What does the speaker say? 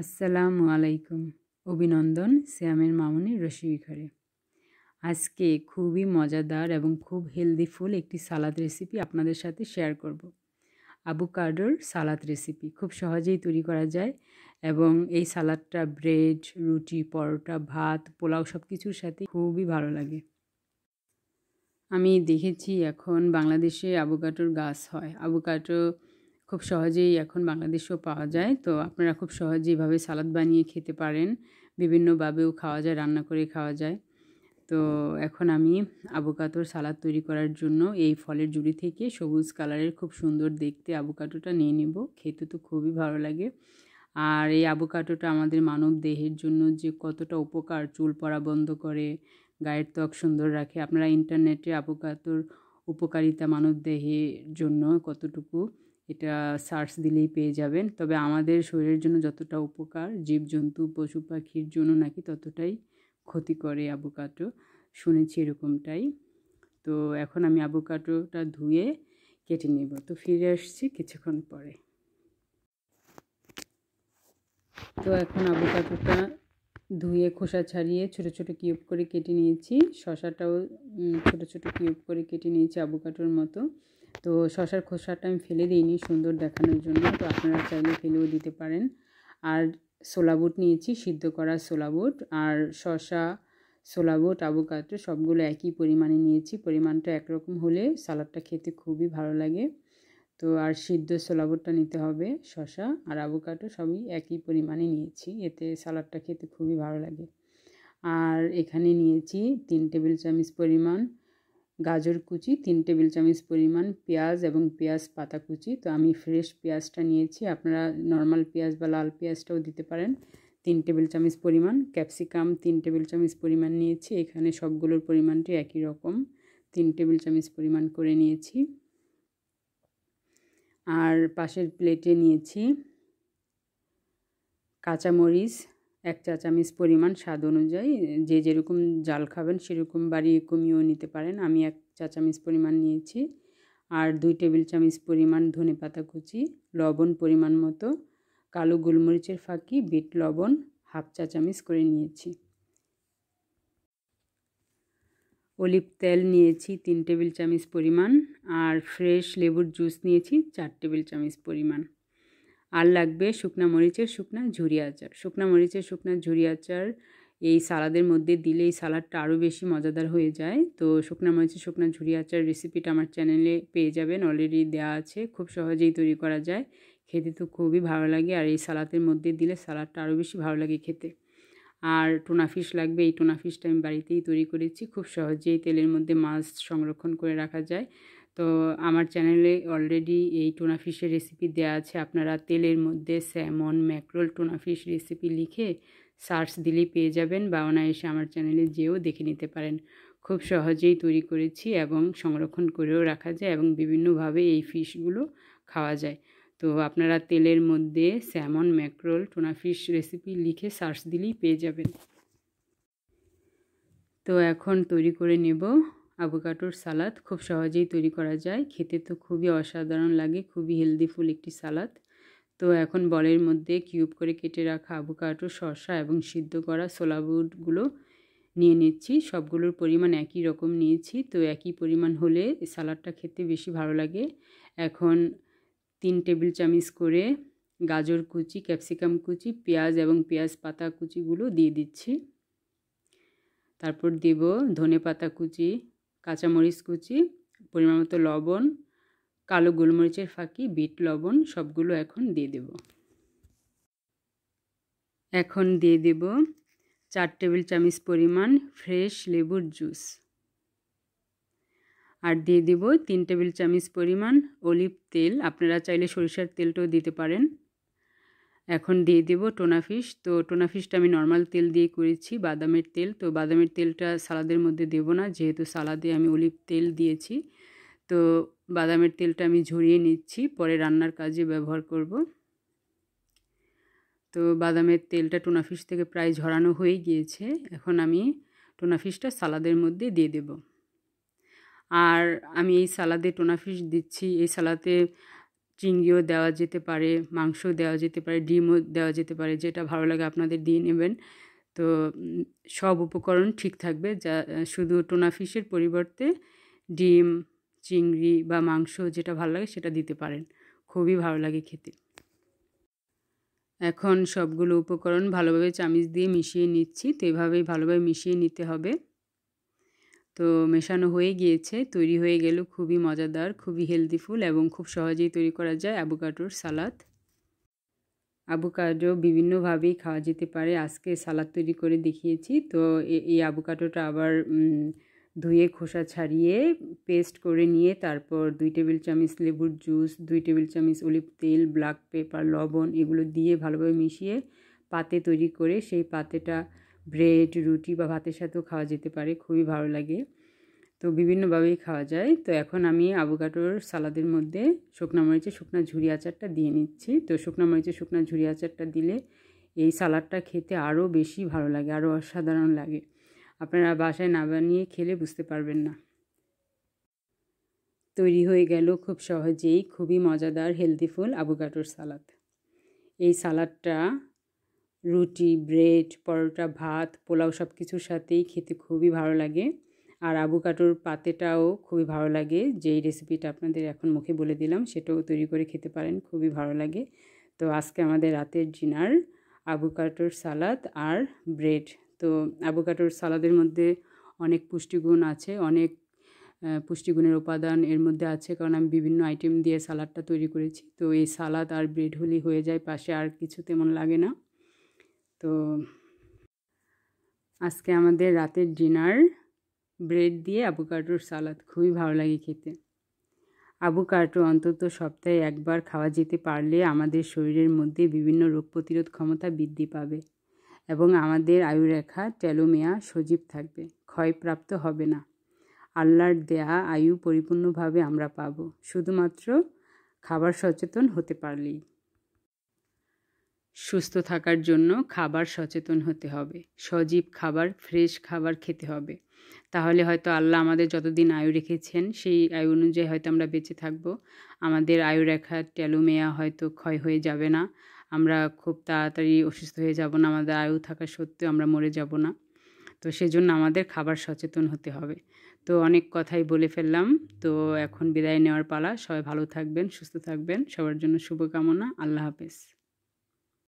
আসসালামু আলাইকুম অভিনন্দন শ্যামের মামুনি ঘরে আজকে খুবই মজাদার এবং খুব হেলদিফুল একটি সালাদ রেসিপি আপনাদের সাথে শেয়ার করব আবুকাডোর সালাদ রেসিপি খুব সহজেই তৈরি করা যায় এবং এই সালাদটা ব্রেড রুটি পরোটা ভাত পোলাও সব কিছুর সাথে খুবই ভালো লাগে আমি দেখেছি এখন বাংলাদেশে আবুকাটোর গাছ হয় আবুকাটো খুব সহজেই এখন বাংলাদেশেও পাওয়া যায় তো আপনারা খুব সহজেইভাবে সালাদ বানিয়ে খেতে পারেন বিভিন্নভাবেও খাওয়া যায় রান্না করে খাওয়া যায় তো এখন আমি আবোকাটোর সালাদ তৈরি করার জন্য এই ফলের জুড়ি থেকে সবুজ কালারের খুব সুন্দর দেখতে আবুকাটোটা নিয়ে নেব খেতে তো খুবই ভালো লাগে আর এই আবুকাটোটা আমাদের মানব দেহের জন্য যে কতটা উপকার চুল পড়া বন্ধ করে গায়ের ত্বক সুন্দর রাখে আপনারা ইন্টারনেটে আবোকাটোর উপকারিতা মানব দেহের জন্য কতটুকু এটা সার্চ দিলেই পেয়ে যাবেন তবে আমাদের শরীরের জন্য যতটা উপকার জীবজন্তু পশু পাখির জন্য নাকি ততটাই ক্ষতি করে আবোকাটো শুনেছি এরকমটাই তো এখন আমি আবোকাটোটা ধুয়ে কেটে নেব তো ফিরে আসছি কিছুক্ষণ পরে তো এখন আবোকাটোটা ধুয়ে খোসা ছাড়িয়ে ছোট ছোট কিউব করে কেটে নিয়েছি শশাটাও ছোট ছোট কিউব করে কেটে নিয়েছি আবোকাটোর মতো তো শশার খোসাটা আমি ফেলে দিইনি সুন্দর দেখানোর জন্য তো আপনারা চাইলে ফেলেও দিতে পারেন আর বুট নিয়েছি সিদ্ধ করা বুট আর শশা বুট আবুকাত্র সবগুলো একই পরিমাণে নিয়েছি পরিমাণটা একরকম হলে সালাডটা খেতে খুবই ভালো লাগে তো আর সিদ্ধ বুটটা নিতে হবে শশা আর আবুকাটো সবই একই পরিমাণে নিয়েছি এতে সালাডটা খেতে খুবই ভালো লাগে আর এখানে নিয়েছি তিন টেবিল চামচ পরিমাণ গাজর কুচি তিন টেবিল চামচ পরিমাণ পেঁয়াজ এবং পেঁয়াজ পাতা কুচি তো আমি ফ্রেশ পেঁয়াজটা নিয়েছি আপনারা নর্মাল পেঁয়াজ বা লাল পেঁয়াজটাও দিতে পারেন তিন টেবিল চামচ পরিমাণ ক্যাপসিকাম তিন টেবিল চামচ পরিমাণ নিয়েছি এখানে সবগুলোর পরিমাণটি একই রকম তিন টেবিল চামচ পরিমাণ করে নিয়েছি আর পাশের প্লেটে নিয়েছি কাঁচামরিচ এক চা চামচ পরিমাণ স্বাদ অনুযায়ী যে যেরকম জাল খাবেন সেরকম বাড়িয়ে কমিয়েও নিতে পারেন আমি এক চা চামচ পরিমাণ নিয়েছি আর দুই টেবিল চামচ পরিমাণ ধনে পাতা কুচি লবণ পরিমাণ মতো কালো গোলমরিচের ফাঁকি বিট লবণ হাফ চা চামচ করে নিয়েছি অলিভ তেল নিয়েছি তিন টেবিল চামচ পরিমাণ আর ফ্রেশ লেবুর জুস নিয়েছি চার টেবিল চামচ পরিমাণ আর লাগবে শুকনা মরিচের শুকনা ঝুরি আচার শুকনা মরিচের শুকনা ঝুরি আচার এই সালাদের মধ্যে দিলে এই সালাডটা আরও বেশি মজাদার হয়ে যায় তো শুকনা মরিচের শুকনা ঝুরি আচার রেসিপিটা আমার চ্যানেলে পেয়ে যাবেন অলরেডি দেওয়া আছে খুব সহজেই তৈরি করা যায় খেতে তো খুবই ভালো লাগে আর এই সালাতের মধ্যে দিলে সালাডটা আরও বেশি ভালো লাগে খেতে আর টোনা ফিশ লাগবে এই টোনা ফিশটা আমি বাড়িতেই তৈরি করেছি খুব সহজেই তেলের মধ্যে মাছ সংরক্ষণ করে রাখা যায় তো আমার চ্যানেলে অলরেডি এই টোনা ফিশের রেসিপি দেওয়া আছে আপনারা তেলের মধ্যে salmon mackerel tuna fish recipe লিখে সার্চ দিলেই পেয়ে যাবেন বা অনায়াসে আমার চ্যানেলে যেও দেখে নিতে পারেন খুব সহজেই তৈরি করেছি এবং সংরক্ষণ করেও রাখা যায় এবং বিভিন্নভাবে এই ফিশগুলো খাওয়া যায় তো আপনারা তেলের মধ্যে salmon mackerel tuna fish recipe লিখে সার্চ দিলেই পেয়ে যাবেন তো এখন তৈরি করে নেব আবোকাটোর সালাদ খুব সহজেই তৈরি করা যায় খেতে তো খুবই অসাধারণ লাগে খুবই হেলদিফুল একটি সালাদ তো এখন বলের মধ্যে কিউব করে কেটে রাখা আবুকাটো শসা এবং সিদ্ধ করা সোলাবুটগুলো নিয়ে নিচ্ছি সবগুলোর পরিমাণ একই রকম নিয়েছি তো একই পরিমাণ হলে সালাডটা খেতে বেশি ভালো লাগে এখন তিন টেবিল চামচ করে গাজর কুচি ক্যাপসিকাম কুচি পেঁয়াজ এবং পেঁয়াজ পাতা কুচিগুলো দিয়ে দিচ্ছি তারপর দেব ধনে পাতা কুচি কাঁচামরিচ কুচি পরিমাণ মতো লবণ কালো গোলমরিচের ফাঁকি বিট লবণ সবগুলো এখন দিয়ে দেব এখন দিয়ে দেব চার টেবিল চামিচ পরিমাণ ফ্রেশ লেবুর জুস আর দিয়ে দেব তিন টেবিল চামচ পরিমাণ অলিভ তেল আপনারা চাইলে সরিষার তেলটাও দিতে পারেন এখন দিয়ে দেব টোনা ফিশ তো টোনা ফিশটা আমি নর্মাল তেল দিয়ে করেছি বাদামের তেল তো বাদামের তেলটা সালাদের মধ্যে দেব না যেহেতু সালাদে আমি অলিভ তেল দিয়েছি তো বাদামের তেলটা আমি ঝরিয়ে নিচ্ছি পরে রান্নার কাজে ব্যবহার করব তো বাদামের তেলটা টোনা ফিশ থেকে প্রায় ঝরানো হয়ে গিয়েছে এখন আমি টোনা ফিশটা সালাদের মধ্যে দিয়ে দেবো আর আমি এই সালাদে টোনা ফিশ দিচ্ছি এই সালাতে চিংড়িও দেওয়া যেতে পারে মাংস দেওয়া যেতে পারে ডিমও দেওয়া যেতে পারে যেটা ভালো লাগে আপনাদের দিয়ে নেবেন তো সব উপকরণ ঠিক থাকবে যা শুধু টোনা ফিশের পরিবর্তে ডিম চিংড়ি বা মাংস যেটা ভালো লাগে সেটা দিতে পারেন খুবই ভালো লাগে খেতে এখন সবগুলো উপকরণ ভালোভাবে চামিচ দিয়ে মিশিয়ে নিচ্ছি তো এভাবেই ভালোভাবে মিশিয়ে নিতে হবে তো মেশানো হয়ে গিয়েছে তৈরি হয়ে গেল খুবই মজাদার খুবই হেলদিফুল এবং খুব সহজেই তৈরি করা যায় অ্যাভোকাডোর সালাদ অ্যাবোকাডো বিভিন্নভাবেই খাওয়া যেতে পারে আজকে সালাদ তৈরি করে দেখিয়েছি তো এই অ্যাবোকাডোটা আবার ধুয়ে খোসা ছাড়িয়ে পেস্ট করে নিয়ে তারপর দুই টেবিল চামচ লেবুর জুস দুই টেবিল চামচ অলিভ তেল ব্ল্যাক পেপার লবণ এগুলো দিয়ে ভালোভাবে মিশিয়ে পাতে তৈরি করে সেই পাতেটা ব্রেড রুটি বা ভাতের সাথেও খাওয়া যেতে পারে খুবই ভালো লাগে তো বিভিন্নভাবেই খাওয়া যায় তো এখন আমি আবুকাটোর সালাদের মধ্যে শুকনা মরিচের শুকনা ঝুরি আচারটা দিয়ে নিচ্ছি তো শুকনা মরিচের শুকনা ঝুরি আচারটা দিলে এই সালাডটা খেতে আরও বেশি ভালো লাগে আরও অসাধারণ লাগে আপনারা বাসায় না বানিয়ে খেলে বুঝতে পারবেন না তৈরি হয়ে গেল খুব সহজেই খুবই মজাদার হেলদি ফুল সালাদ এই সালাডটা রুটি ব্রেড পরোটা ভাত পোলাও সব কিছুর সাথেই খেতে খুবই ভালো লাগে আর আবুকাটোর পাতেটাও খুবই ভালো লাগে যেই রেসিপিটা আপনাদের এখন মুখে বলে দিলাম সেটাও তৈরি করে খেতে পারেন খুবই ভালো লাগে তো আজকে আমাদের রাতের ডিনার আবুকাটোর সালাদ আর ব্রেড তো আবুকাটোর সালাদের মধ্যে অনেক পুষ্টিগুণ আছে অনেক পুষ্টিগুণের উপাদান এর মধ্যে আছে কারণ আমি বিভিন্ন আইটেম দিয়ে সালাডটা তৈরি করেছি তো এই সালাদ আর ব্রেড হলি হয়ে যায় পাশে আর কিছু তেমন লাগে না তো আজকে আমাদের রাতের ডিনার ব্রেড দিয়ে আবুকাটোর সালাদ খুবই ভালো লাগে খেতে আবুকাটো অন্তত সপ্তাহে একবার খাওয়া যেতে পারলে আমাদের শরীরের মধ্যে বিভিন্ন রোগ প্রতিরোধ ক্ষমতা বৃদ্ধি পাবে এবং আমাদের আয়ুরেখা টেলোমেয়া সজীব থাকবে ক্ষয়প্রাপ্ত হবে না আল্লাহর দেয়া আয়ু পরিপূর্ণভাবে আমরা পাব শুধুমাত্র খাবার সচেতন হতে পারলেই সুস্থ থাকার জন্য খাবার সচেতন হতে হবে সজীব খাবার ফ্রেশ খাবার খেতে হবে তাহলে হয়তো আল্লাহ আমাদের যতদিন আয়ু রেখেছেন সেই আয়ু অনুযায়ী হয়তো আমরা বেঁচে থাকব আমাদের আয়ু রেখা ট্যালুমেয়া হয়তো ক্ষয় হয়ে যাবে না আমরা খুব তাড়াতাড়ি অসুস্থ হয়ে যাব না আমাদের আয়ু থাকা সত্ত্বেও আমরা মরে যাব না তো সেজন্য আমাদের খাবার সচেতন হতে হবে তো অনেক কথাই বলে ফেললাম তো এখন বিদায় নেওয়ার পালা সবাই ভালো থাকবেন সুস্থ থাকবেন সবার জন্য শুভকামনা আল্লাহ হাফেজ